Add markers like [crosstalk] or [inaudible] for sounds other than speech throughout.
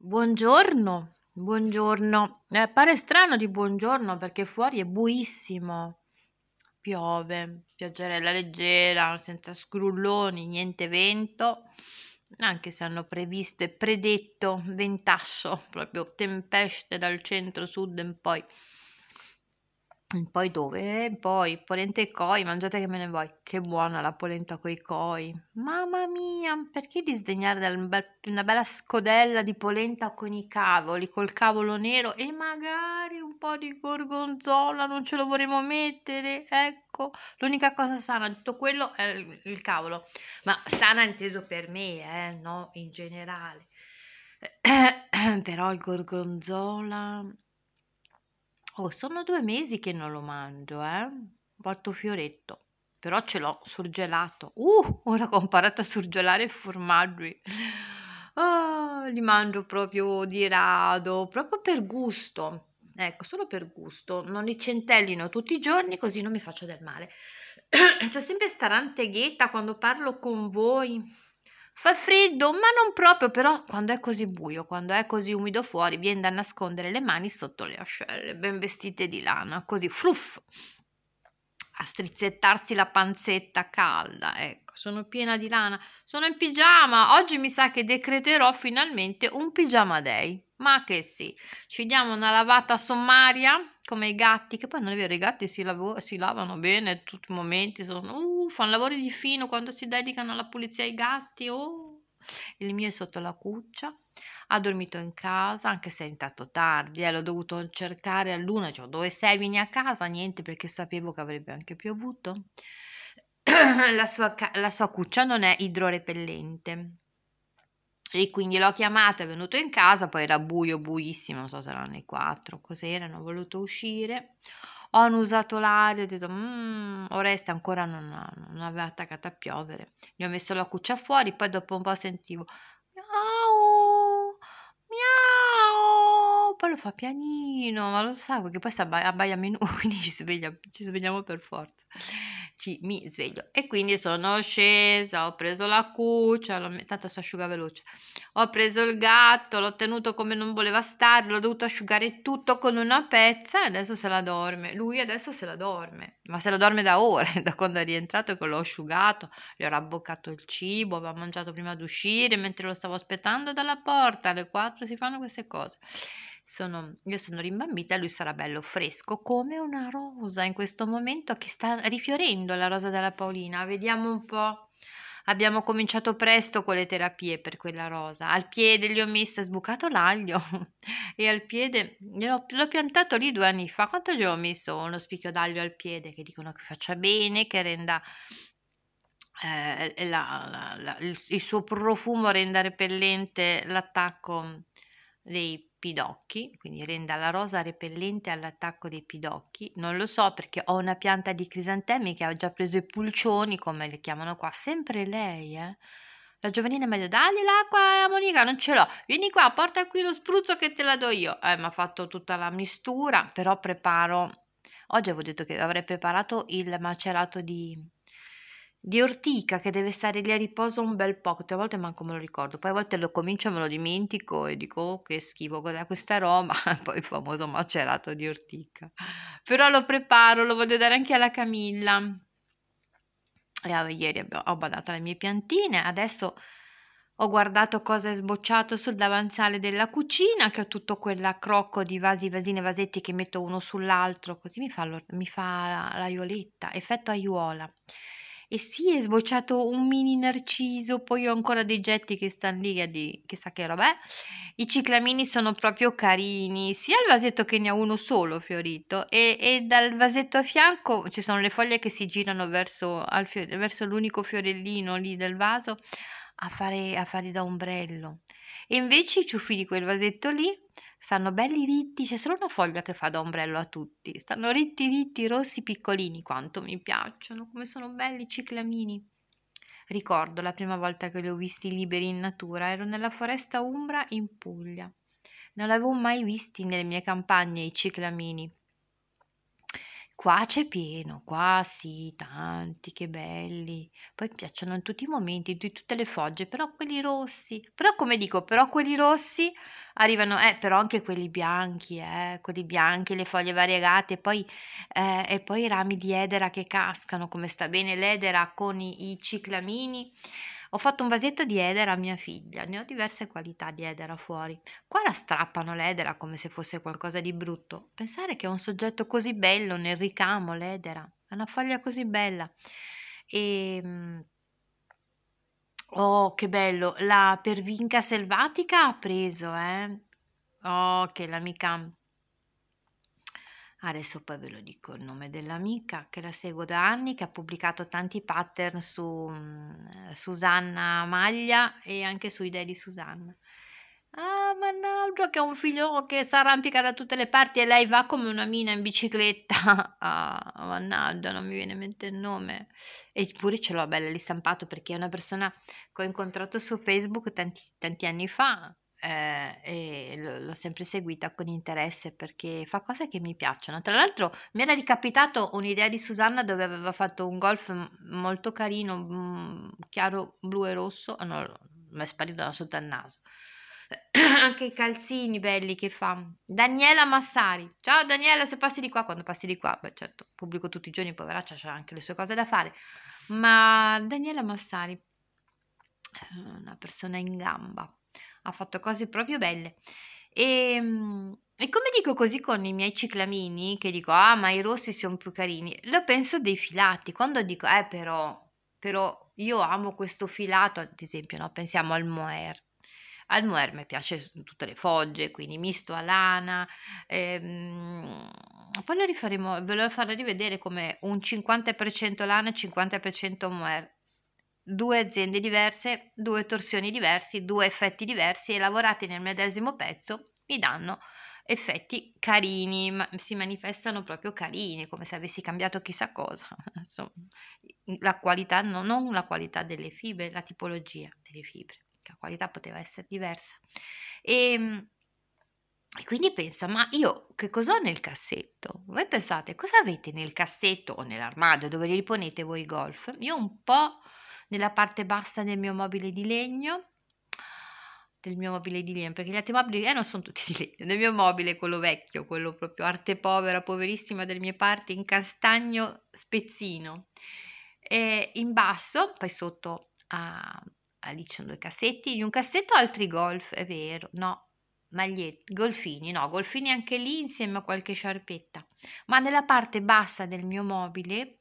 Buongiorno, buongiorno. Eh, pare strano di buongiorno perché fuori è buissimo. Piove, pioggerella leggera, senza scrulloni, niente vento. Anche se hanno previsto e predetto ventasso, proprio tempeste dal centro-sud in poi. Poi dove? Eh, poi polenta e coi, mangiate che me ne vuoi. Che buona la polenta coi coi. Mamma mia, perché disdegnare una bella scodella di polenta con i cavoli, col cavolo nero e magari un po' di gorgonzola, non ce lo vorremmo mettere, ecco. L'unica cosa sana di tutto quello è il, cavolo. Ma sana inteso per me, eh, no, in generale. [clears throat] Però il gorgonzola Oh, sono due mesi che non lo mangio, eh? Fatto fioretto. Però ce l'ho surgelato. Uh, ora ho imparato a surgelare i formaggi. Oh, ah, li mangio proprio di rado, proprio per gusto. Ecco, solo per gusto. Non li centellino tutti i giorni così non mi faccio del male. [clears throat] C'è sempre sta ranteghetta quando parlo con voi Fa freddo, ma non proprio, però quando è così buio, quando è così umido fuori, viene da nascondere le mani sotto le ascelle, ben vestite di lana, così fluff, a strizzettarsi la panzetta calda, ecco, sono piena di lana, sono in pigiama, oggi mi sa che decreterò finalmente un pigiama day, ma che sì, ci diamo una lavata sommaria come i gatti, che poi non è vero, i gatti si, lav si lavano bene tutti i momenti, sono, uh, fanno lavori di fino quando si dedicano alla pulizia ai gatti, oh. il mio è sotto la cuccia, ha dormito in casa, anche se è intanto tardi, eh, l'ho dovuto cercare all'una, cioè dove sei, vieni a casa, niente, perché sapevo che avrebbe anche piovuto. [clears throat] la, sua la sua cuccia non è idrorepellente e quindi l'ho chiamata, è venuto in casa, poi era buio, buissimo, non so se erano le 4, cos'erano, ho voluto uscire, ho annusato l'aria, ho detto, mmm, Oreste ancora non, ha, non aveva attaccata a piovere, gli ho messo la cuccia fuori, poi dopo un po' sentivo, miau, miau, poi lo fa pianino, ma lo sa, perché poi si abbaia, abbaia meno, [laughs] quindi ci, sveglia, ci svegliamo per forza. 10 mi sveglio e quindi sono scesa, ho preso la cuccia, tanto si asciuga veloce, ho preso il gatto, l'ho tenuto come non voleva stare, l'ho dovuto asciugare tutto con una pezza e adesso se la dorme, lui adesso se la dorme, ma se la dorme da ore, [laughs] da quando è rientrato che l'ho asciugato, gli ho rabboccato il cibo, aveva mangiato prima di uscire mentre lo stavo aspettando dalla porta, alle 4 si fanno queste cose sono, io sono rimbambita, e lui sarà bello fresco come una rosa in questo momento che sta rifiorendo la rosa della Paolina. Vediamo un po'. Abbiamo cominciato presto con le terapie per quella rosa. Al piede gli ho messo, sbucato l'aglio [laughs] e al piede l'ho, l'ho piantato lì due anni fa. Quanto gli ho messo uno spicchio d'aglio al piede che dicono che faccia bene, che renda eh, la, la, la, il, il, suo profumo renda repellente l'attacco dei pidocchi, quindi renda la rosa repellente all'attacco dei pidocchi. Non lo so perché ho una pianta di crisantemi che ha già preso i pulcioni, come le chiamano qua, sempre lei, eh. La giovanina mi ha detto, dagli l'acqua, Monica, non ce l'ho, vieni qua, porta qui lo spruzzo che te la do io. Eh, mi ha fatto tutta la mistura, però preparo, oggi avevo detto che avrei preparato il macerato di di ortica che deve stare lì a riposo un bel po', tutte le volte manco me lo ricordo, poi a volte lo comincio e me lo dimentico e dico oh, che schifo, cos'è questa roba? [laughs] poi il famoso macerato di ortica. Però lo preparo, lo voglio dare anche alla Camilla. E, ah, ieri ho badato alle mie piantine, adesso ho guardato cosa è sbocciato sul davanzale della cucina, che ho tutto quella crocco di vasi, vasine, vasetti che metto uno sull'altro, così mi fa, mi fa l'aioletta, effetto aiuola e sì, è sbocciato un mini narciso, poi ho ancora dei getti che stanno lì di chissà che roba. I ciclamini sono proprio carini, sia il vasetto che ne ha uno solo fiorito e, e dal vasetto a fianco ci sono le foglie che si girano verso, fiore, verso l'unico fiorellino lì del vaso a fare, a fare da ombrello. E invece i ciuffi di quel vasetto lì Stanno belli ritti, c'è solo una foglia che fa da ombrello a tutti. Stanno ritti ritti, rossi piccolini, quanto mi piacciono, come sono belli i ciclamini. Ricordo la prima volta che li ho visti liberi in natura, ero nella foresta Umbra in Puglia. Non avevo mai visti nelle mie campagne i ciclamini. Qua c'è pieno, qua sì, tanti, che belli. Poi piacciono in tutti i momenti, di tutte le fogge, però quelli rossi. Però come dico, però quelli rossi arrivano, eh, però anche quelli bianchi, eh, quelli bianchi, le foglie variegate, poi, eh, e poi i rami di edera che cascano, come sta bene l'edera con i, i ciclamini. Ho fatto un vasetto di edera a mia figlia, ne ho diverse qualità di edera fuori. Qua la strappano l'edera come se fosse qualcosa di brutto. Pensare che è un soggetto così bello nel ricamo, l'edera, è una foglia così bella. E... Ehm, oh, che bello! La pervinca selvatica ha preso, eh? Oh, che l'amica Adesso poi ve lo dico il nome dell'amica che la seguo da anni, che ha pubblicato tanti pattern su mm, Susanna Maglia e anche su idee di Susanna. Ah, mannaggia, che ha un figlio che si arrampica da tutte le parti e lei va come una mina in bicicletta. [laughs] Ah, mannaggia, non mi viene in mente il nome. Eppure ce l'ho bella lì stampato perché è una persona che ho incontrato su Facebook tanti, tanti anni fa eh, e l- l'ho sempre seguita con interesse perché fa cose che mi piacciono. Tra l'altro mi era ricapitato un'idea di Susanna dove aveva fatto un golf molto carino, mh, chiaro, blu e rosso, no, mi è sparito da sotto al naso. [coughs] Anche i calzini belli che fa Daniela Massari. Ciao Daniela, se passi di qua, quando passi di qua, beh, certo, pubblico tutti i giorni, poveraccia, c'ha anche le sue cose da fare. Ma Daniela Massari, eh, una persona in gamba, ha fatto cose proprio belle. E, ehm, e, come dico così con i miei ciclamini, che dico, ah, ma i rossi sono più carini, lo penso dei filati. Quando dico, eh, però, però io amo questo filato, ad esempio, no? pensiamo al moer. Al moer mi piace tutte le fogge, quindi misto a lana. Ehm, poi lo rifaremo, ve lo farò rivedere come un 50% lana e 50% moer due aziende diverse, due torsioni diversi, due effetti diversi e lavorati nel medesimo pezzo mi danno effetti carini, ma si manifestano proprio carini, come se avessi cambiato chissà cosa. [laughs] Insomma, la qualità, no, non la qualità delle fibre, la tipologia delle fibre, la qualità poteva essere diversa. E, ehm, e quindi pensa, ma io che cosa ho nel cassetto? Voi pensate, cosa avete nel cassetto o nell'armadio dove li riponete voi i golf? Io un po' nella parte bassa del mio mobile di legno del mio mobile di legno perché gli altri mobili eh, non sono tutti di legno nel mio mobile quello vecchio quello proprio arte povera poverissima delle mie parti in castagno spezzino e in basso poi sotto a, a lì ci sono due cassetti in un cassetto altri golf è vero no magliette golfini, no, golfini anche lì insieme a qualche sciarpetta, ma nella parte bassa del mio mobile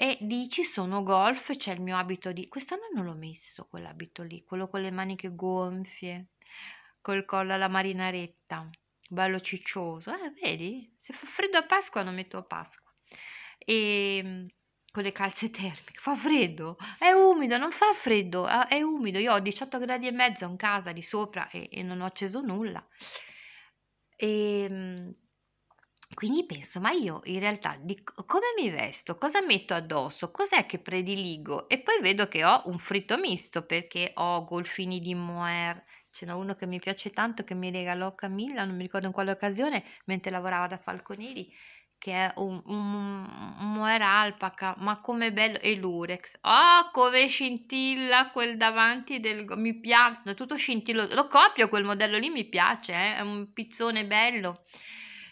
e dici sono golf, c'è il mio abito di... Quest'anno non l'ho messo quell'abito lì, quello con le maniche gonfie, col collo alla marinaretta, bello ciccioso. Eh, vedi? Se fa freddo a Pasqua lo metto a Pasqua. E ehm, con le calze termiche, fa freddo, è umido, non fa freddo, ah, è umido. Io ho 18 gradi e mezzo in casa di sopra e, e non ho acceso nulla. E ehm, quindi penso, ma io in realtà di, come mi vesto? Cosa metto addosso? Cos'è che prediligo? E poi vedo che ho un fritto misto perché ho golfini di Moer, ce n'è uno che mi piace tanto che mi regalò Camilla, non mi ricordo in quale occasione, mentre lavorava da Falconieri, che è un, un, un Moer alpaca, ma come bello, e l'Urex. Oh, come scintilla quel davanti del... mi piace, tutto scintilloso, lo copio quel modello lì, mi piace, eh? è un pizzone bello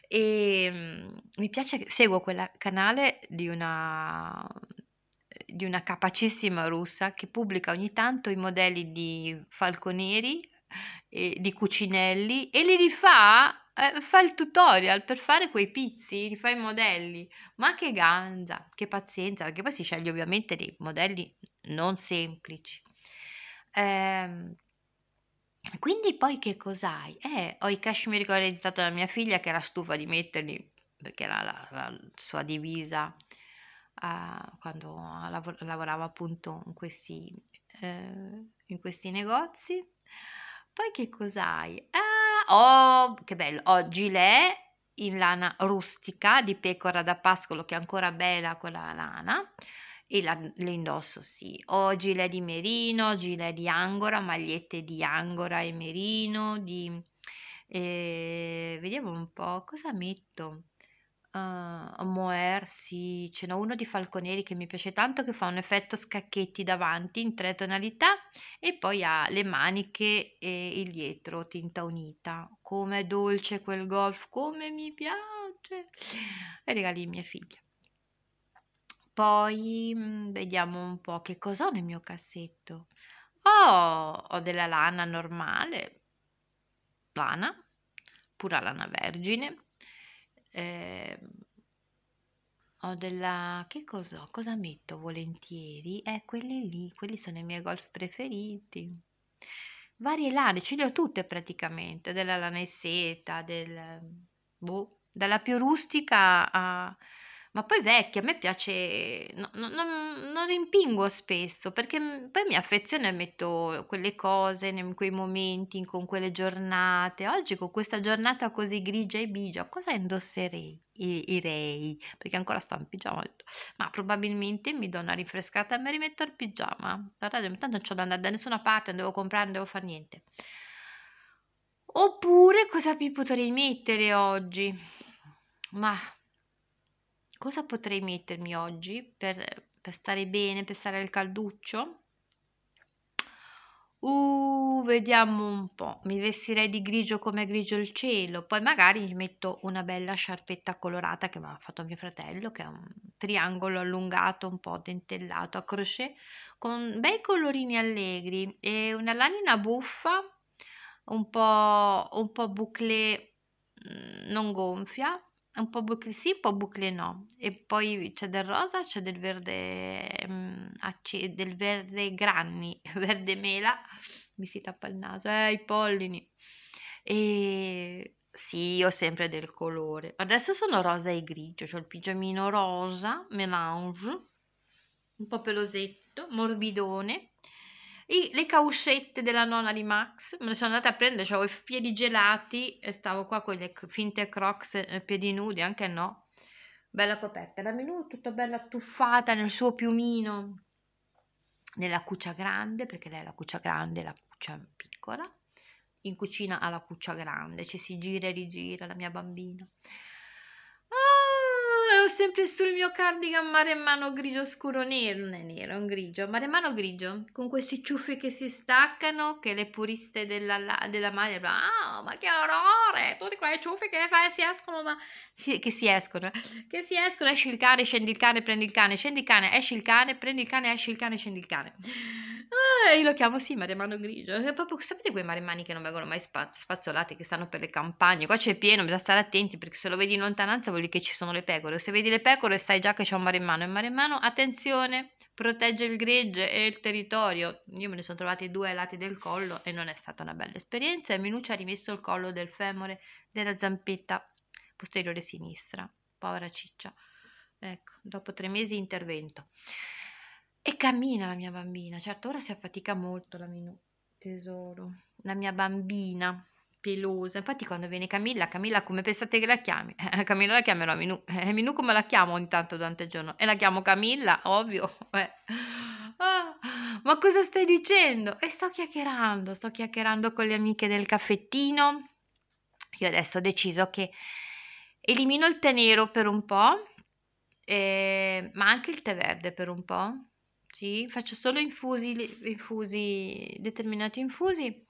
e ehm, mi piace, seguo quel canale di una, di una capacissima russa che pubblica ogni tanto i modelli di falconieri, e eh, di cucinelli e li rifà, eh, fa il tutorial per fare quei pizzi, rifà i modelli. Ma che ganza, che pazienza, perché poi si sceglie ovviamente dei modelli non semplici. Eh, quindi poi che cos'hai? Eh, ho i cashmere che ho ereditato da mia figlia che era stufa di metterli perché era la, la sua divisa uh, quando lav- lavorava appunto in questi, uh, in questi, negozi. Poi che cos'hai? Ah, oh, che bello, ho oh, gilet in lana rustica di pecora da pascolo che è ancora bella quella lana e la, le indosso sì. Ho gilet di merino, gilet di angora, magliette di angora e merino, di... Eh, vediamo un po' cosa metto. Uh, ah, Moer, sì, ce n'ho uno di Falconieri che mi piace tanto che fa un effetto scacchetti davanti in tre tonalità e poi ha le maniche e il dietro tinta unita. Com'è dolce quel golf, come mi piace! E regali mia figlia. Poi mhmm, vediamo un po' che cosa ho nel mio cassetto. Oh, ho della lana normale, lana, pura lana vergine. Eh, ho della... che cos'ho? Cosa metto volentieri? Eh, quelli lì, quelli sono i miei golf preferiti. Varie lane, ce le ho tutte praticamente, della lana e seta, del... boh, dalla più rustica a ma poi vecchia, a me piace, no, no, no, non rimpingo spesso perché mm, poi mi affeziono e metto quelle cose in quei momenti, con quelle giornate. Oggi con questa giornata così grigia e bigia, cosa indosserei? I, rei, perché ancora sto in pigiama, ma probabilmente mi do una rinfrescata e mi rimetto il pigiama. Guardate, intanto non c'ho da andare da nessuna parte, non devo comprare, non devo fare niente. Oppure cosa mi potrei mettere oggi? Ma cosa potrei mettermi oggi per, per stare bene, per stare al calduccio? Uh, vediamo un po'. Mi vestirei di grigio come grigio il cielo, poi magari gli metto una bella sciarpetta colorata che mi ha fatto mio fratello, che è un triangolo allungato, un po' dentellato a crochet, con bei colorini allegri e una lanina buffa, un po', un po' bouclé mm, non gonfia, un po' bucle sì, un po' bucle no. E poi c'è del rosa, c'è del verde, mh, mm, del verde granni, [laughs] verde mela. Mi si tappa il naso, eh, i pollini. E sì, ho sempre del colore. Adesso sono rosa e grigio, ho il pigiamino rosa, melange, un po' pelosetto, morbidone i, le causcette della nonna di Max, me le sono andate a prendere, avevo i piedi gelati e stavo qua con le finte crocs, eh, piedi nudi, anche no. Bella coperta, la menù tutta bella tuffata nel suo piumino, nella cuccia grande, perché lei ha la cuccia grande e la cuccia piccola. In cucina ha la cuccia grande, ci si gira e rigira la mia bambina. Ah, avevo sempre sul mio cardigan maremmano grigio scuro nero, non è nero, è un grigio, maremmano grigio, con questi ciuffi che si staccano, che le puriste della, della maglia, ah, ma che orrore, tutti quei ciuffi che si escono da... [laughs] che si escono, che si escono, esce il cane, scendi il cane, prendi il cane, scendi il cane, esci il cane, prendi il cane, esci il cane, scendi il cane. Ah, io lo chiamo sì maremmano grigio, è proprio, sapete quei maremmani che non vengono mai spa- spazzolati, che stanno per le campagne, qua c'è pieno, bisogna stare attenti perché se lo vedi in lontananza vuol dire che ci sono le pecore quello. Se vedi le pecore sai già che c'è un mare in mano. Il mare in mano, attenzione, protegge il gregge e il territorio. Io me ne sono trovati due ai lati del collo e non è stata una bella esperienza. E Minuccia ha rimesso il collo del femore della zampetta posteriore sinistra. Povera ciccia. Ecco, dopo tre mesi intervento. E cammina la mia bambina. Certo, ora si affatica molto la Minu, tesoro. La mia bambina pelosa. Infatti, quando viene Camilla, Camilla come pensate che la chiami? Eh, Camilla la chiamerò Minù. Eh, Minù come la chiamo intanto durante il giorno? E la chiamo Camilla, ovvio. [laughs] Eh. Ah, ma cosa stai dicendo? E sto chiacchierando, sto chiacchierando con le amiche del caffettino. Io adesso ho deciso che elimino il tè nero per un po', eh, ma anche il tè verde per un po'. Sì, faccio solo infusi, infusi determinati infusi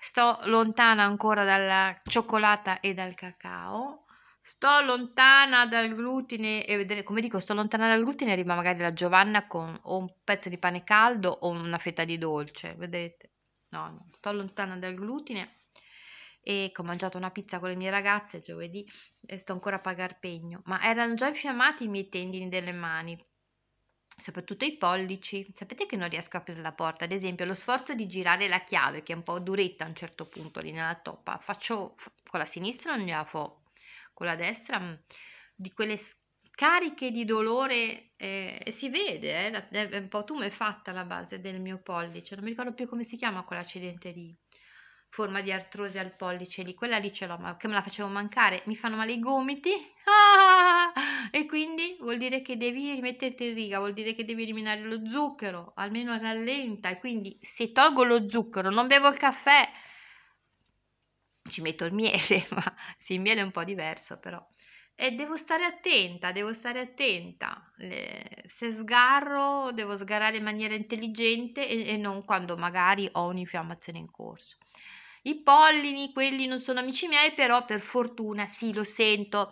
sto lontana ancora dalla cioccolata e dal cacao, sto lontana dal glutine e vedere, come dico, sto lontana dal glutine arriva magari la Giovanna con o un pezzo di pane caldo o una fetta di dolce, vedete? No, no sto lontana dal glutine e ho mangiato una pizza con le mie ragazze giovedì e sto ancora a pagar pegno, ma erano già infiammati i miei tendini delle mani soprattutto i pollici. Sapete che non riesco a aprire la porta, ad esempio lo sforzo di girare la chiave che è un po' duretta a un certo punto lì nella toppa, faccio con la sinistra non ne fo, con la destra mm, di quelle cariche di dolore eh, si vede, eh, è un po' tumefatta la base del mio pollice, non mi ricordo più come si chiama quell'accidente di forma di artrosi al pollice lì, quella lì ce l'ho, ma che me la facevo mancare, mi fanno male i gomiti, ah! e quindi vuol dire che devi rimetterti in riga, vuol dire che devi eliminare lo zucchero, almeno rallenta, e quindi se tolgo lo zucchero, non bevo il caffè, ci metto il miele, [laughs] ma sì, il miele è un po' diverso però, e devo stare attenta, devo stare attenta. Le, se sgarro, devo sgarrare in maniera intelligente e, e non quando magari ho un'infiammazione in corso. I pollini, quelli non sono amici miei, però per fortuna sì, lo sento.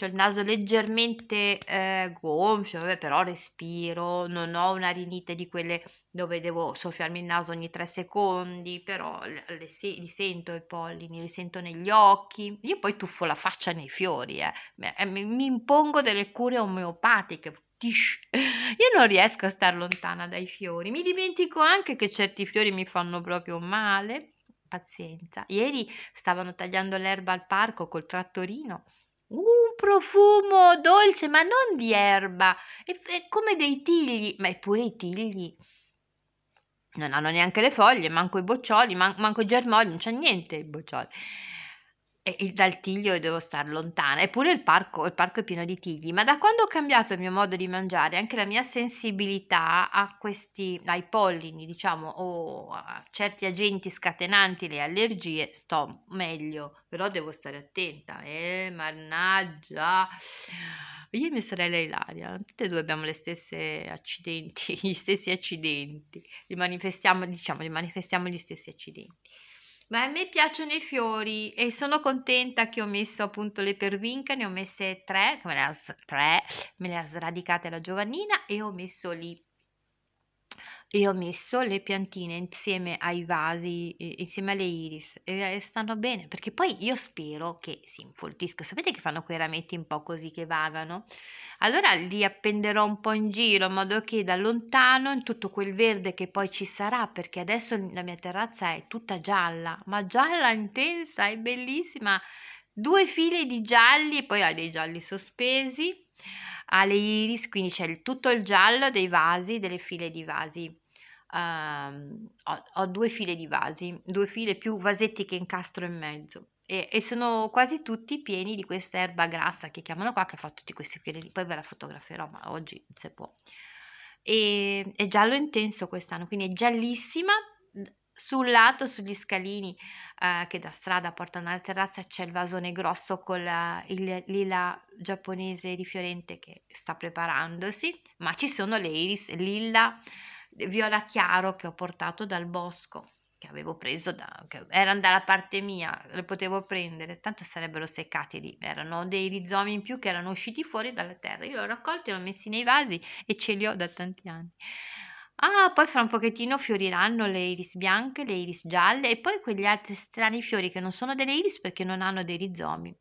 Ho il naso leggermente eh, gonfio, vabbè, però respiro, non ho una rinite di quelle dove devo soffiarmi il naso ogni tre secondi, però le, se, li sento i pollini, li sento negli occhi. Io poi tuffo la faccia nei fiori, eh. eh mi, mi impongo delle cure omeopatiche, io non riesco a star lontana dai fiori, mi dimentico anche che certi fiori mi fanno proprio male pazienza. Ieri stavano tagliando l'erba al parco col trattorino. Un profumo dolce, ma non di erba, è, è come dei tigli, ma eppure i tigli non hanno neanche le foglie, manco i boccioli, man- manco i germogli, non c'è niente i boccioli. E dal tiglio devo stare lontana, eppure il parco, il parco, è pieno di tigli, ma da quando ho cambiato il mio modo di mangiare, anche la mia sensibilità a questi, ai pollini, diciamo, o a certi agenti scatenanti le allergie, sto meglio, però devo stare attenta, eh, mannaggia, io e mia sorella Ilaria, tutte e due abbiamo le stesse accidenti, [laughs] gli stessi accidenti, li manifestiamo, diciamo, li manifestiamo gli stessi accidenti. Ma a me piacciono i fiori e sono contenta che ho messo appunto le pervinca, ne ho messe tre, me le ha, sradicate la giovannina e ho messo lì e ho messo le piantine insieme ai vasi, insieme alle iris e stanno bene perché poi io spero che si infoltisca. Sapete che fanno quei rametti un po' così che vagano? Allora li appenderò un po' in giro in modo che da lontano in tutto quel verde che poi ci sarà perché adesso la mia terrazza è tutta gialla, ma gialla intensa, è bellissima. Due file di gialli e poi ha dei gialli sospesi alle iris, quindi c'è tutto il giallo dei vasi, delle file di vasi Ehm, ho, ho, due file di vasi, due file più vasetti che incastro in mezzo. E, e, sono quasi tutti pieni di questa erba grassa che chiamano qua, che fa tutti questi fiori, poi ve la fotograferò, ma oggi se può. E, è giallo intenso quest'anno, quindi è giallissima, sul lato, sugli scalini eh, che da strada portano alla terrazza, c'è il vasone grosso con la, il lila giapponese di Fiorente che sta preparandosi, ma ci sono le iris lilla viola chiaro che ho portato dal bosco che avevo preso da, che erano dalla parte mia, le potevo prendere, tanto sarebbero seccati lì, erano dei rizomi in più che erano usciti fuori dalla terra, io li ho raccolti, li ho messi nei vasi e ce li ho da tanti anni. Ah, poi fra un pochettino fioriranno le iris bianche, le iris gialle e poi quegli altri strani fiori che non sono delle iris perché non hanno dei rizomi.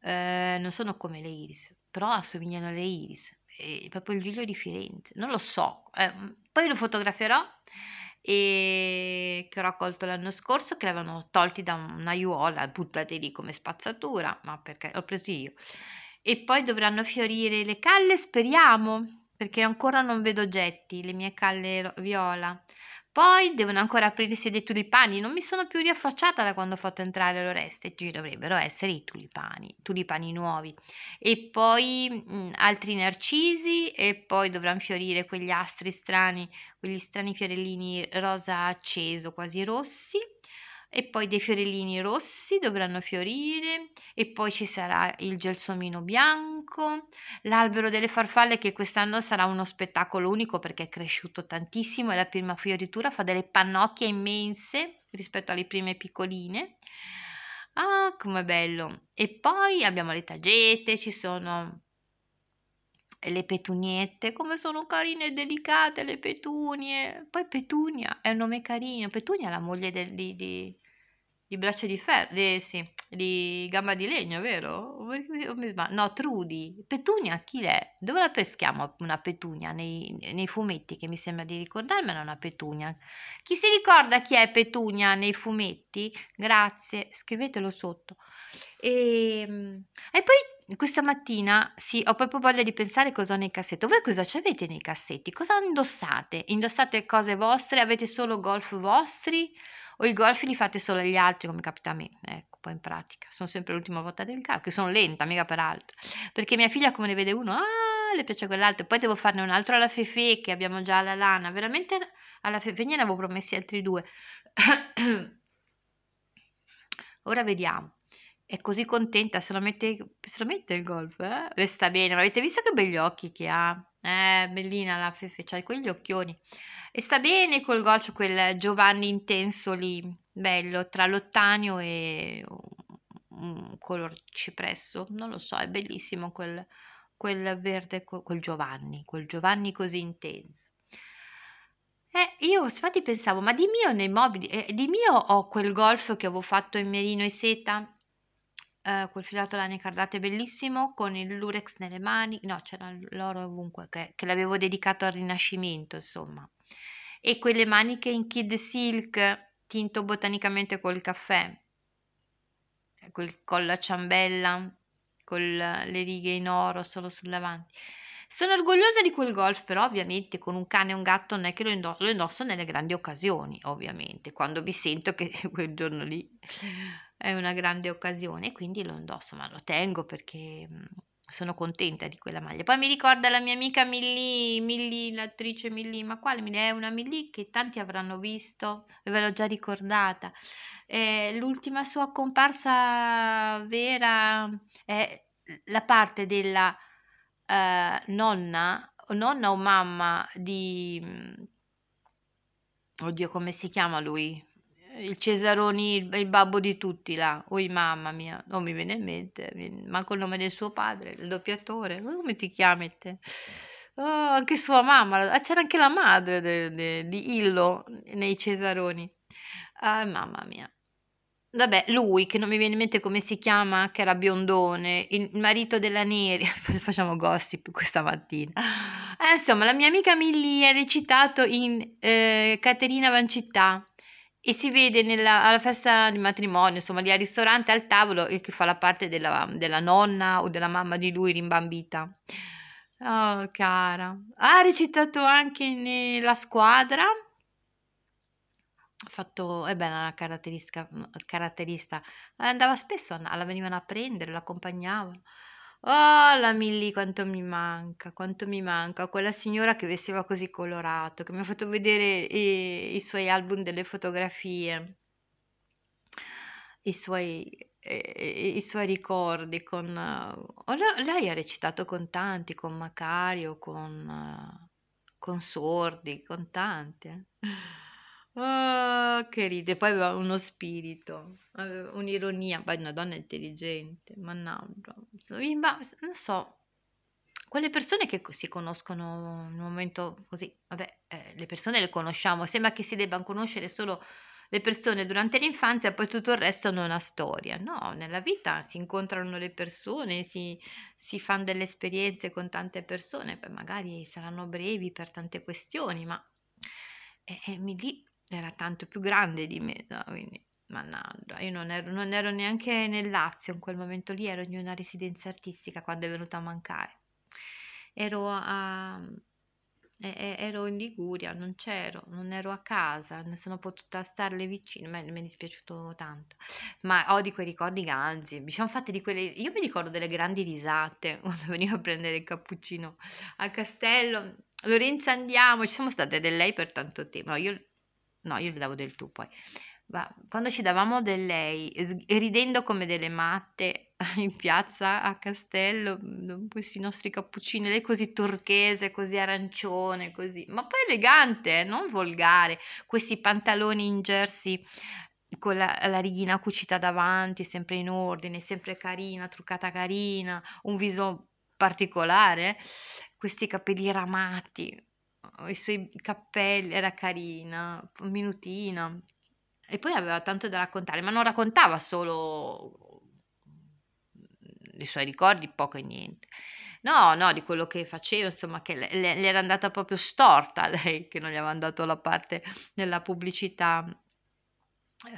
Eh, non sono come le iris, però assomigliano alle iris eh, proprio il Giglio di Firenze, non lo so, eh, mm, poi lo fotograferò e che ho raccolto l'anno scorso che l'avevano tolti da una aiuola, buttati lì come spazzatura, ma perché l'ho preso io. E poi dovranno fiorire le calle, speriamo, perché ancora non vedo getti, le mie calle viola. Poi devono ancora aprirsi dei tulipani, non mi sono più riaffacciata da quando ho fatto entrare l'Oreste, ci dovrebbero essere i tulipani, tulipani nuovi. E poi mh, mm, altri narcisi e poi dovranno fiorire quegli astri strani, quegli strani fiorellini rosa acceso, quasi rossi e poi dei fiorellini rossi dovranno fiorire e poi ci sarà il gelsomino bianco, l'albero delle farfalle che quest'anno sarà uno spettacolo unico perché è cresciuto tantissimo e la prima fioritura fa delle pannocchie immense rispetto alle prime piccoline. Ah, com'è bello! E poi abbiamo le tagete, ci sono le petuniette, come sono carine e delicate le petunie. Poi Petunia è un nome carino. Petunia è la moglie del, di, di, di braccia di ferro, eh, sì, di gamba di legno, vero? No, Trudy. Petunia chi l'è? Dove la peschiamo una petunia? Nei, nei, fumetti, che mi sembra di ricordarmela una petunia. Chi si ricorda chi è petunia nei fumetti? Grazie, scrivetelo sotto. E, ehm, e poi questa mattina sì, ho proprio voglia di pensare cosa ho nei cassetti. Voi cosa avete nei cassetti? Cosa indossate? Indossate cose vostre? Avete solo golf vostri? O i golf li fate solo agli altri, come capita a me? Ecco, poi in pratica sono sempre l'ultima volta del carro, che sono lenta, mica peraltro. Perché mia figlia come ne vede uno, ah, le piace quell'altro, poi devo farne un altro alla Fefe, che abbiamo già la lana. Veramente alla Fefe ne avevo promessi altri due. [coughs] Ora vediamo è così contenta, se lo mette, se lo mette il golf, eh? le sta bene, ma avete visto che begli occhi che ha? Eh, bellina la Fefe, c'ha quegli occhioni. E sta bene col golf quel Giovanni intenso lì, bello, tra l'ottanio e un color cipresso, non lo so, è bellissimo quel, quel verde, quel Giovanni, quel Giovanni così intenso. Eh, io infatti pensavo, ma di mio nei mobili, eh, di mio ho quel golf che avevo fatto in merino e seta eh, quel filato lana cardate bellissimo con il lurex nelle mani, no c'era l'oro ovunque che, che l'avevo dedicato al rinascimento insomma e quelle maniche in kid silk tinto botanicamente col caffè eh, quel collo a ciambella con le righe in oro solo sul davanti sono orgogliosa di quel golf però ovviamente con un cane e un gatto non è che lo indosso, lo indosso nelle grandi occasioni ovviamente quando mi sento che [laughs] quel giorno lì è una grande occasione, quindi lo indosso, ma lo tengo perché mm, sono contenta di quella maglia. Poi mi ricorda la mia amica Milli, Milli l'attrice Milli, ma quale Milli? È una Milli che tanti avranno visto, ve l'ho già ricordata. Eh, l'ultima sua comparsa vera è la parte della eh, nonna, nonna o mamma di... Mm, oddio, come si chiama lui? il Cesaroni, il, il, babbo di tutti là, oi mamma mia, non mi viene in mente, manco il nome del suo padre, il doppiatore, come ti chiami te? Oh, anche sua mamma, ah, c'era anche la madre de, de, di Illo nei Cesaroni, ah, mamma mia. Vabbè, lui che non mi viene in mente come si chiama, che era biondone, il marito della Neri, [laughs] facciamo gossip questa mattina. Eh, insomma, la mia amica Millie ha recitato in eh, Caterina Vancittà e si vede nella, alla festa di matrimonio, insomma lì al ristorante al tavolo e che fa la parte della, della nonna o della mamma di lui rimbambita. Oh, cara. Ha recitato anche nella squadra. fatto, è bella una caratteristica, caratterista. Andava spesso, la venivano a prendere, l'accompagnavano. Oh, la Milly, quanto mi manca, quanto mi manca. Quella signora che vestiva così colorato, che mi ha fatto vedere i, i suoi album delle fotografie, i suoi, i, i suoi ricordi. Con, oh, lei ha recitato con tanti, con Macario, con, eh, con Sordi, con tante. Eh. Oh, che ride, poi aveva uno spirito, aveva un'ironia, poi una donna intelligente, mannaggia, ma non so, quelle persone che si conoscono in un momento così, vabbè, eh, le persone le conosciamo, sembra che si debbano conoscere solo le persone durante l'infanzia e poi tutto il resto non ha storia. No, nella vita si incontrano le persone, si, si fanno delle esperienze con tante persone, poi magari saranno brevi per tante questioni, ma eh, eh, mi, lì era tanto più grande di me, no? quindi mannaggia, io non ero, non ero, neanche nel Lazio in quel momento lì, ero in una residenza artistica quando è venuta a mancare. Ero, a, e, ero in Liguria, non c'ero, non ero a casa, non sono potuta starle vicino, mi, mi è dispiaciuto tanto, ma ho di quei ricordi ganzi, mi sono fatte di quelle, io mi ricordo delle grandi risate [laughs] quando venivo a prendere il cappuccino a Castello, Lorenza andiamo, ci siamo state da lei per tanto tempo, io no, io le davo del tu poi. Ma quando ci davamo del lei, ridendo come delle matte [laughs] in piazza a Castello, mm, questi nostri cappuccini, lei così turchese, così arancione, così, ma poi elegante, eh, non volgare, questi pantaloni in jersey con la, la righina cucita davanti, sempre in ordine, sempre carina, truccata carina, un viso particolare, eh, questi capelli ramati, i suoi cappelli, era carina, minutina. E poi aveva tanto da raccontare, ma non raccontava solo mm, i suoi ricordi, poco e niente. No, no, di quello che faceva, insomma, che le, le, era andata proprio storta [laughs] lei, che non gli aveva dato la parte della pubblicità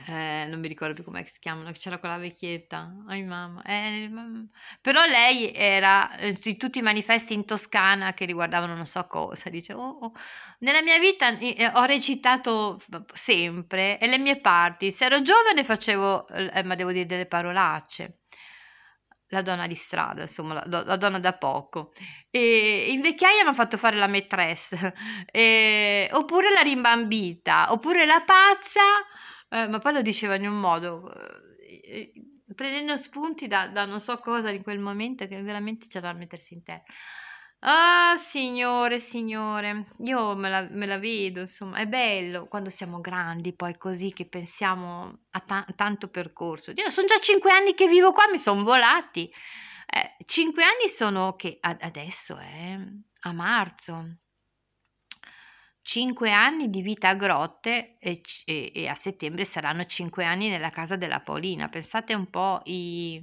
eh, non mi ricordo più come si chiamano, c'era quella vecchietta, ai mamma. Eh, mamma. Però lei era eh, su eh, tutti i manifesti in Toscana che riguardavano non so cosa, dice, oh, oh. nella mia vita eh, eh, ho recitato sempre e le mie parti, se ero giovane facevo, ma devo dire delle parolacce, la donna di strada, insomma, la, la donna da poco. E in vecchiaia mi ha fatto fare la maîtresse, e, oppure la rimbambita, oppure la pazza eh, ma poi lo diceva in un modo, eh, eh, prendendo spunti da, da, non so cosa in quel momento che veramente c'era da mettersi in terra. Ah, signore, signore, io me la, me la, vedo, insomma, è bello quando siamo grandi, poi così che pensiamo a ta- tanto percorso. Io sono già cinque anni che vivo qua, mi sono volati. Eh, cinque anni sono che ad- adesso è eh, a marzo, 5 anni di vita a grotte e, e, e, a settembre saranno 5 anni nella casa della Paolina. Pensate un po' i,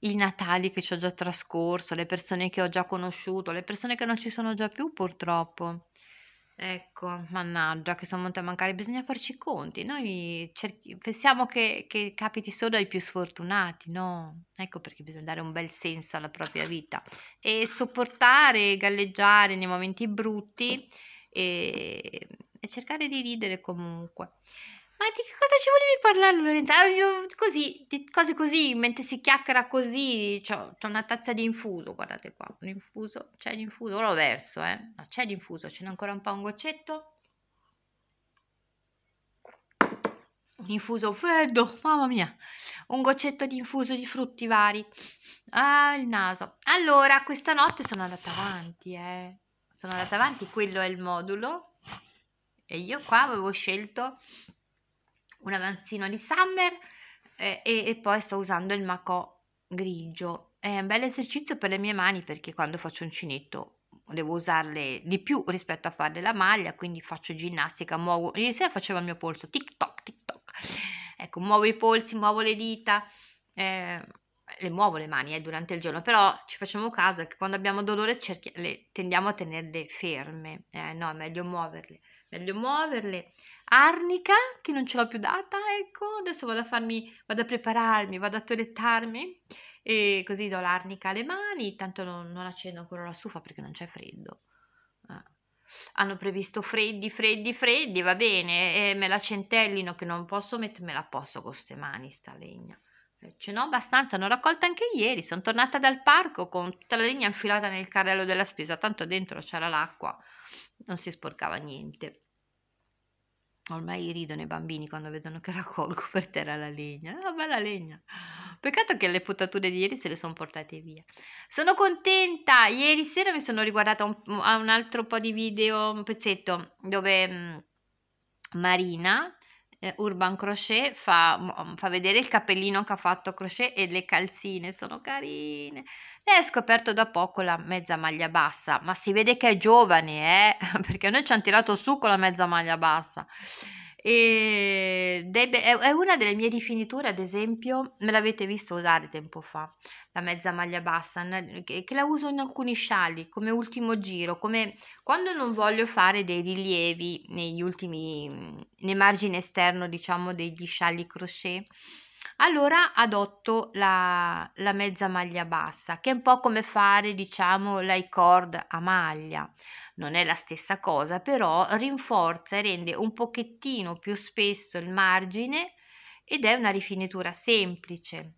i Natali che ci ho già trascorso, le persone che ho già conosciuto, le persone che non ci sono già più purtroppo. Ecco, mannaggia, che sono molto a mancare, bisogna farci i conti. Noi cerchi, pensiamo che, che capiti solo ai più sfortunati, no? Ecco perché bisogna dare un bel senso alla propria vita e sopportare, e galleggiare nei momenti brutti e, e cercare di ridere comunque. Ma di che cosa ci volevi parlare, Lorenza? Ah, così, di cose così, mentre si chiacchiera così, c'è una tazza di infuso, guardate qua, un infuso, c'è l'infuso, l'ho verso, eh. No, c'è l'infuso, ce n'è ancora un po' un goccetto. Un infuso freddo, mamma mia, un goccetto di infuso di frutti vari. Ah, il naso. Allora, questa notte sono andata avanti, eh sono andata avanti, quello è il modulo e io qua avevo scelto un avanzino di Summer eh, e, e, poi sto usando il Macò grigio. È un bel esercizio per le mie mani perché quando faccio uncinetto devo usarle di più rispetto a fare della maglia, quindi faccio ginnastica, muovo, ieri sera facevo il mio polso, tic toc, tic toc, ecco, muovo i polsi, muovo le dita, eh, le muovo le mani eh, durante il giorno, però ci facciamo caso che quando abbiamo dolore cerchi- le, tendiamo a tenerle ferme, eh, no, è meglio muoverle, meglio muoverle. Arnica, che non ce l'ho più data, ecco, adesso vado a farmi, vado a prepararmi, vado a toilettarmi e così do l'arnica alle mani, tanto non, non accendo ancora la stufa perché non c'è freddo. Ah. Hanno previsto freddi, freddi, freddi, va bene, e eh, me la centellino che non posso mettermela a posto con queste mani, sta legna. Eh, ce n'ho abbastanza, ne ho raccolta anche ieri. Sono tornata dal parco con tutta la legna infilata nel carrello della spesa, tanto dentro c'era l'acqua, non si sporcava niente. Ormai ridono i bambini quando vedono che raccolgo [laughs] per terra la legna. Ah, bella legna. Peccato che le puttature di ieri se le sono portate via. Sono contenta. Ieri sera mi sono riguardata un, un altro po' di video, un pezzetto, dove mm, Marina eh, Urban Crochet fa, mm, fa, vedere il cappellino che ha fatto Crochet e le calzine, sono carine. Lei ha scoperto da poco la mezza maglia bassa, ma si vede che è giovane, eh? [laughs] perché noi ci hanno tirato su con la mezza maglia bassa. E è una delle mie rifiniture, ad esempio, me l'avete visto usare tempo fa, la mezza maglia bassa, che la uso in alcuni scialli come ultimo giro, come quando non voglio fare dei rilievi negli ultimi, mhmm, nel margine esterno, diciamo, degli scialli crochet allora adotto la, la mezza maglia bassa, che è un po' come fare, diciamo, l'high cord a maglia. Non è la stessa cosa, però rinforza e rende un pochettino più spesso il margine ed è una rifinitura semplice.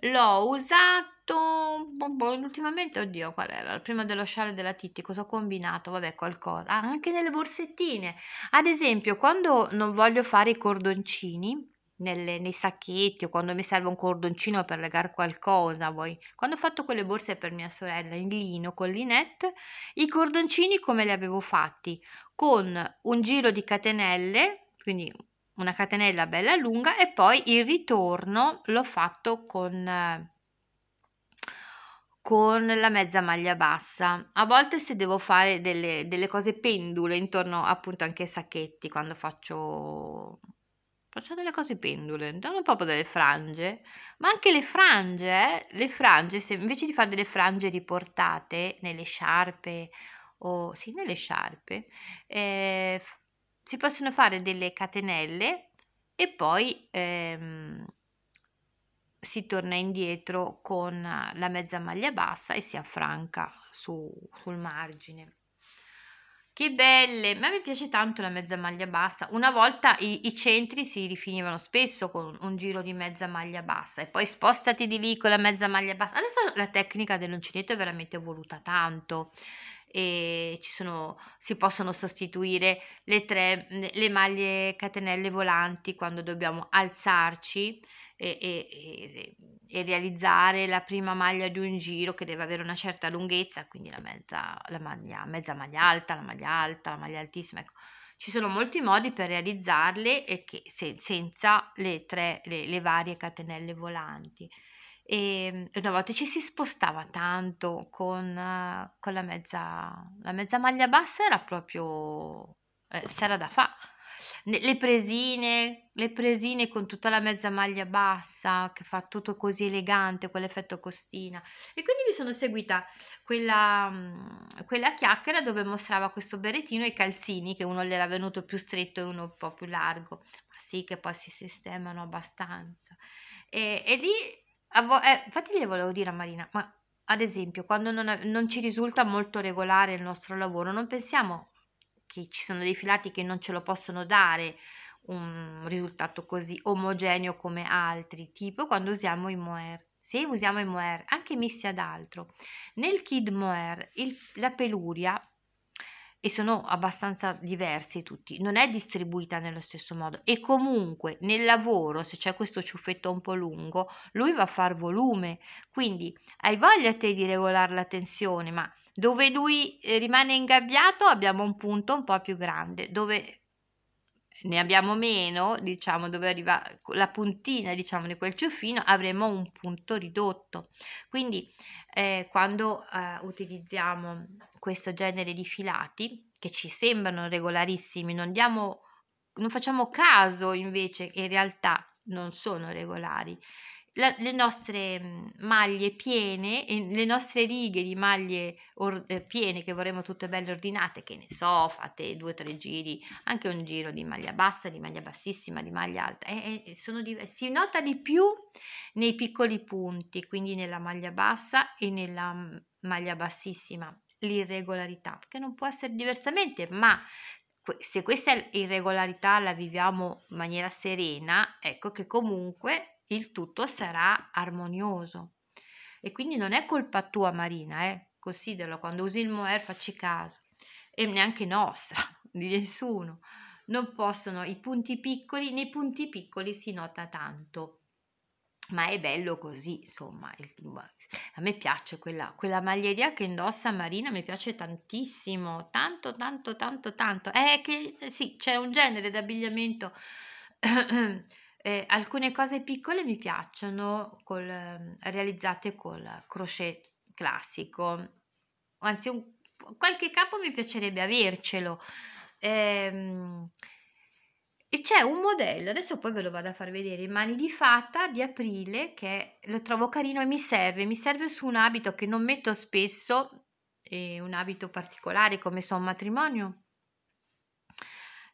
L'ho usato boh, boh, ultimamente, oddio, qual era? Prima dello scialle della Titti, cosa ho combinato? Vabbè, qualcosa. Ah, anche nelle borsettine. Ad esempio, quando non voglio fare i cordoncini, nelle, nei sacchetti o quando mi serve un cordoncino per legare qualcosa. Voi. Quando ho fatto quelle borse per mia sorella in lino con l'inette, i cordoncini come li avevo fatti? Con un giro di catenelle, quindi una catenella bella lunga e poi il ritorno l'ho fatto con con la mezza maglia bassa. A volte se devo fare delle, delle cose pendule intorno appunto anche ai sacchetti quando faccio facciamo delle cose pendule, non proprio delle frange, ma anche le frange, eh? le frange, se invece di fare delle frange riportate nelle sciarpe o sì, nelle sciarpe, eh, si possono fare delle catenelle e poi ehm, si torna indietro con la mezza maglia bassa e si affranca su, sul margine. Che belle! Ma mi piace tanto la mezza maglia bassa. Una volta i, i, centri si rifinivano spesso con un giro di mezza maglia bassa e poi spostati di lì con la mezza maglia bassa. Adesso la tecnica dell'uncinetto è veramente evoluta tanto e ci sono, si possono sostituire le, tre, le maglie catenelle volanti quando dobbiamo alzarci e, e, e, realizzare la prima maglia di un giro che deve avere una certa lunghezza, quindi la mezza, la maglia, mezza maglia alta, la maglia alta, la maglia altissima. Ecco. Ci sono molti modi per realizzarle e che, se, senza le, tre, le, le varie catenelle volanti e ehm, una volta ci si spostava tanto con, eh, con la, mezza, la mezza maglia bassa era proprio eh, sarà da fa le presine le presine con tutta la mezza maglia bassa che fa tutto così elegante quell'effetto costina e quindi mi sono seguita quella, mm, quella chiacchiera dove mostrava questo berrettino e i calzini che uno le era venuto più stretto e uno un po' più largo ma sì che poi si sistemano abbastanza e, e lì vo- eh, infatti le volevo dire a Marina, ma ad esempio quando non, non ci risulta molto regolare il nostro lavoro, non pensiamo che ci sono dei filati che non ce lo possono dare un risultato così omogeneo come altri, tipo quando usiamo i moer. Se usiamo i moer anche messi ad altro, nel kid moer il, la peluria e sono abbastanza diversi tutti, non è distribuita nello stesso modo e comunque nel lavoro se c'è questo ciuffetto un po' lungo lui va a far volume, quindi hai voglia te di regolare la tensione, ma dove lui eh, rimane ingabbiato abbiamo un punto un po' più grande, dove ne abbiamo meno, diciamo, dove arriva la puntina, diciamo, di quel ciuffino, avremo un punto ridotto. Quindi eh, quando eh, utilizziamo questo genere di filati che ci sembrano regolarissimi, non, diamo, non facciamo caso invece che in realtà non sono regolari la, le nostre mhmm, maglie piene, le nostre righe di maglie or, eh, piene che vorremmo tutte belle ordinate, che ne so, fate due o tre giri, anche un giro di maglia bassa, di maglia bassissima, di maglia alta, eh, eh, di, si nota di più nei piccoli punti, quindi nella maglia bassa e nella mhmm, maglia bassissima l'irregolarità, che non può essere diversamente, ma se questa irregolarità la viviamo in maniera serena, ecco che comunque il tutto sarà armonioso. E quindi non è colpa tua Marina, eh? consideralo, quando usi il moer facci caso, e neanche nostra, [laughs] di nessuno. Non possono i punti piccoli, nei punti piccoli si nota tanto. Ma è bello così, insomma, a me piace quella, quella maglieria che indossa Marina, mi piace tantissimo, tanto, tanto, tanto, tanto. È eh, che sì, c'è un genere d'abbigliamento. [clears throat] Eh, eh, alcune cose piccole mi piacciono col, ehm, realizzate col crochet classico, anzi un, qualche capo mi piacerebbe avercelo. Eh, e c'è un modello, adesso poi ve lo vado a far vedere, Mani di Fata di aprile, che lo trovo carino e mi serve, mi serve su un abito che non metto spesso, eh, un abito particolare come so un matrimonio.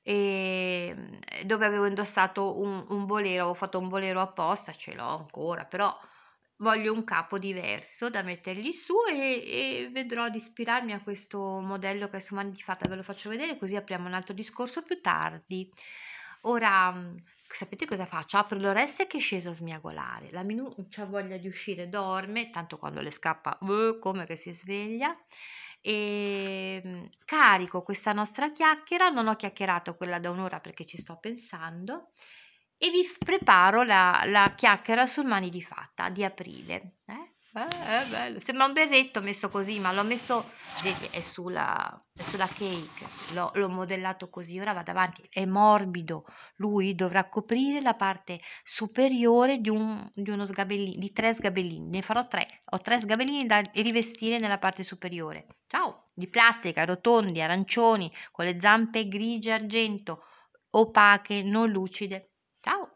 E ehm, dove avevo indossato un, un bolero, ho fatto un bolero apposta, ce l'ho ancora, però voglio un capo diverso da mettergli su e, e, vedrò di ispirarmi a questo modello che insomma di fatta ve lo faccio vedere così apriamo un altro discorso più tardi. Ora mhmm, sapete cosa faccio? Apro l'oressa che è scesa a smiagolare, la Minù ha voglia di uscire, dorme, tanto quando le scappa uh, come che si sveglia e ehm, carico questa nostra chiacchiera, non ho chiacchierato quella da un'ora perché ci sto pensando e vi preparo la, la chiacchiera sul Mani di Fatta di aprile. Eh? Eh, eh, bello. Sembra un berretto messo così, ma l'ho messo è sulla, è sulla cake, l'ho, modellato così, ora vado avanti, è morbido, lui dovrà coprire la parte superiore di, un, di uno sgabellino, di tre sgabellini, ne farò tre, ho tre sgabellini da rivestire nella parte superiore, ciao, di plastica, rotondi, arancioni, con le zampe grigie, argento, opache, non lucide, ciao.